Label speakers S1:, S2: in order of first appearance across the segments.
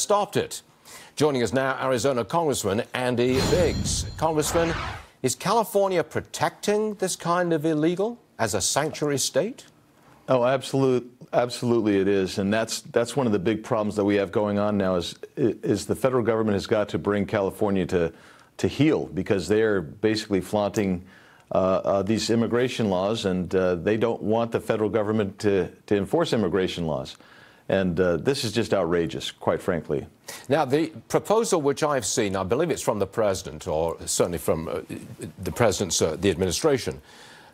S1: stopped it. Joining us now, Arizona Congressman Andy Biggs. Congressman,
S2: is California protecting this kind of illegal as a sanctuary state? Oh, absolutely, absolutely it is, and that's that's one of the big problems that we have going on now is is the federal government has got to bring California to to heal because they are basically flaunting uh, uh, these immigration laws, and uh, they don't want the federal government to to enforce immigration laws. And uh, this is just outrageous, quite frankly.
S1: Now, the proposal which I've seen, I believe it's from the president, or certainly from uh, the president's, uh, the administration,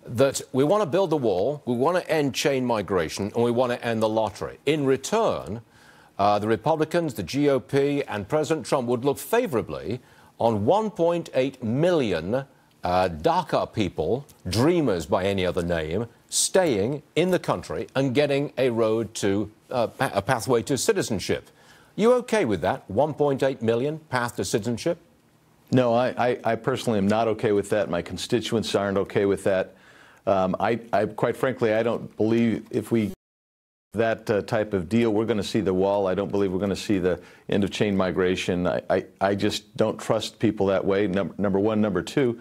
S1: that we want to build the wall, we want to end chain migration, and we want to end the lottery. In return, uh, the Republicans, the GOP, and President Trump would look favorably on 1.8 million uh, people, dreamers by any other name, staying in the country and getting a road to uh, a pathway to citizenship. You okay
S2: with that? 1.8 million path to citizenship? No, I, I, I, personally am not okay with that. My constituents aren't okay with that. Um, I, I, quite frankly, I don't believe if we that uh, type of deal, we're going to see the wall. I don't believe we're going to see the end of chain migration. I, I, I just don't trust people that way. Number, number one, number two.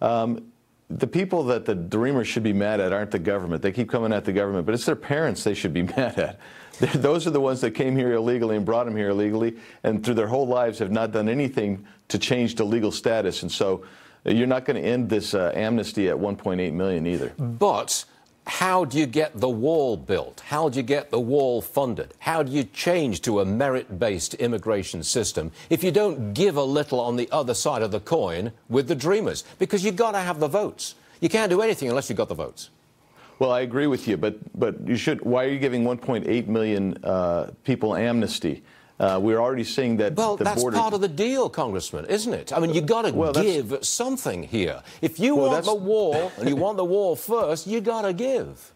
S2: Um, the people that the Dreamers should be mad at aren't the government. They keep coming at the government, but it's their parents they should be mad at. They're, those are the ones that came here illegally and brought them here illegally, and through their whole lives have not done anything to change the legal status. And so, uh, you're not going to end this uh, amnesty at 1.8 million either.
S1: But how do you get the wall built? How do you get the wall funded? How do you change to a merit based immigration system if you don't give a little on the other side of the coin with the dreamers? Because you've got to have the votes. You can't do anything unless you've got the votes.
S2: Well, I agree with you, but, but you should. Why are you giving 1.8 million uh, people amnesty? Uh, we're already seeing that. Well, that's border... part of
S1: the deal, Congressman, isn't it? I mean, you got to well, give that's... something here. If you well, want that's... the war and you want the war first, you got to give.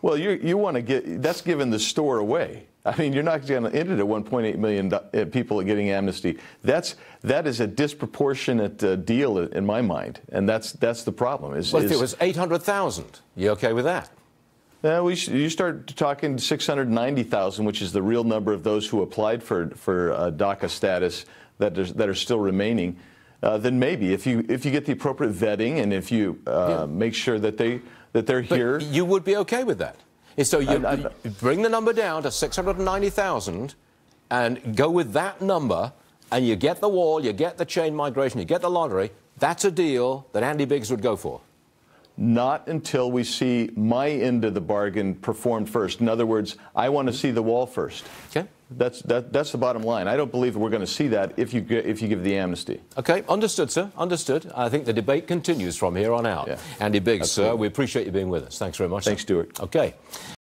S2: Well, you you want to get that's giving the store away. I mean, you're not going to end it at 1.8 million uh, people getting amnesty. That's that is a disproportionate uh, deal in my mind, and that's that's the problem. Is, well, is, if it was 800,000, you okay with that? Yeah, we you start talking 690,000, which is the real number of those who applied for for uh, DACA status that that are still remaining. Uh, then maybe if you if you get the appropriate vetting and if you uh, yeah. make sure that they that they're but here, you would be okay with
S1: that. so you, I, I, you bring the number down to 690,000, and go with that number, and you get the wall, you get the chain migration, you get the lottery. That's a
S2: deal that Andy Biggs would go for not until we see my end of the bargain performed first. In other words, I want to see the wall first. Okay. That's that, that's the bottom line. I don't believe we're going to see that if you if you give the amnesty.
S1: Okay, understood, sir. Understood. I think the debate continues from here on out. Yeah. Andy Biggs, Absolutely. sir, we appreciate you being with us. Thanks very much. Thanks, sir. Stuart. Okay.